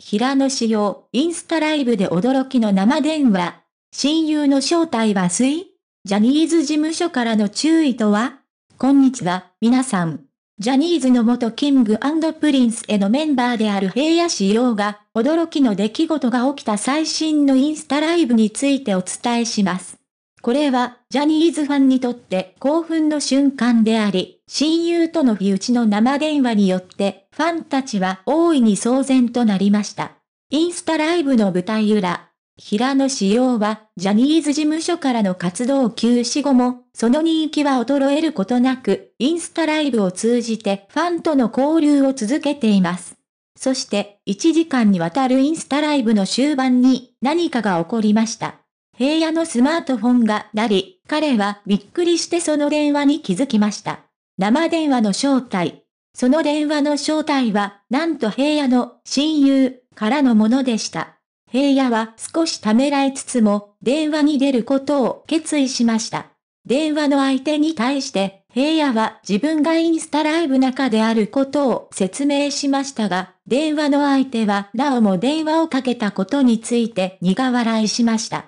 平野紫耀、インスタライブで驚きの生電話。親友の正体は水ジャニーズ事務所からの注意とはこんにちは、皆さん。ジャニーズの元キングプリンスへのメンバーである平野紫耀が、驚きの出来事が起きた最新のインスタライブについてお伝えします。これは、ジャニーズファンにとって興奮の瞬間であり、親友との火打ちの生電話によって、ファンたちは大いに騒然となりました。インスタライブの舞台裏。平野紫耀は、ジャニーズ事務所からの活動休止後も、その人気は衰えることなく、インスタライブを通じてファンとの交流を続けています。そして、1時間にわたるインスタライブの終盤に何かが起こりました。平野のスマートフォンが鳴り、彼はびっくりしてその電話に気づきました。生電話の正体。その電話の正体は、なんと平野の親友からのものでした。平野は少しためらいつつも、電話に出ることを決意しました。電話の相手に対して、平野は自分がインスタライブ中であることを説明しましたが、電話の相手はなおも電話をかけたことについて苦笑いしました。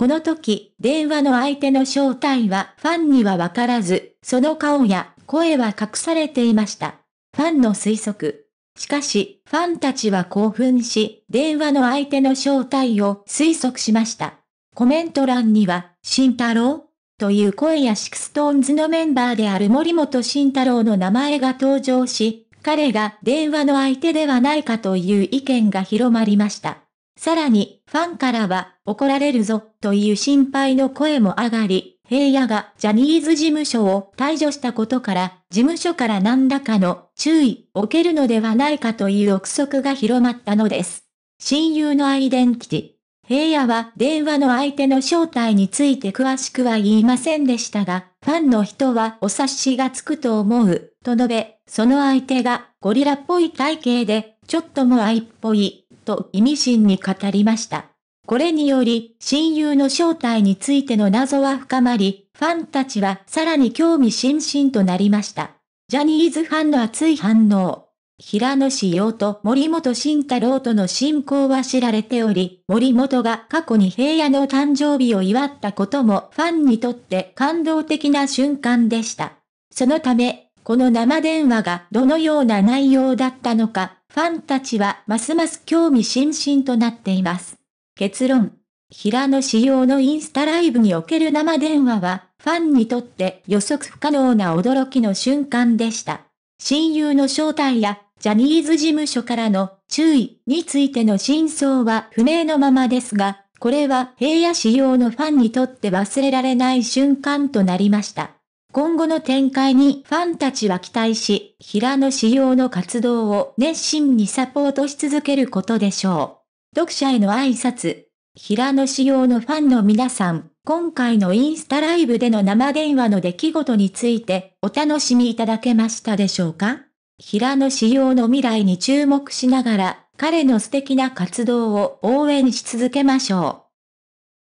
この時、電話の相手の正体はファンにはわからず、その顔や声は隠されていました。ファンの推測。しかし、ファンたちは興奮し、電話の相手の正体を推測しました。コメント欄には、慎太郎という声やシクストーンズのメンバーである森本慎太郎の名前が登場し、彼が電話の相手ではないかという意見が広まりました。さらに、ファンからは、怒られるぞ、という心配の声も上がり、平野がジャニーズ事務所を退場したことから、事務所から何らかの注意を受けるのではないかという憶測が広まったのです。親友のアイデンティティ。平野は電話の相手の正体について詳しくは言いませんでしたが、ファンの人はお察しがつくと思う、と述べ、その相手がゴリラっぽい体型で、ちょっとも愛っぽいと意味深に語りました。これにより、親友の正体についての謎は深まり、ファンたちはさらに興味津々となりました。ジャニーズファンの熱い反応。平野志陽と森本慎太郎との親交は知られており、森本が過去に平野の誕生日を祝ったこともファンにとって感動的な瞬間でした。そのため、この生電話がどのような内容だったのか、ファンたちはますます興味津々となっています。結論。平野仕様のインスタライブにおける生電話は、ファンにとって予測不可能な驚きの瞬間でした。親友の正体や、ジャニーズ事務所からの注意についての真相は不明のままですが、これは平野仕様のファンにとって忘れられない瞬間となりました。今後の展開にファンたちは期待し、平野仕様の活動を熱心にサポートし続けることでしょう。読者への挨拶。平野仕様のファンの皆さん、今回のインスタライブでの生電話の出来事についてお楽しみいただけましたでしょうか平野仕様の未来に注目しながら、彼の素敵な活動を応援し続けましょう。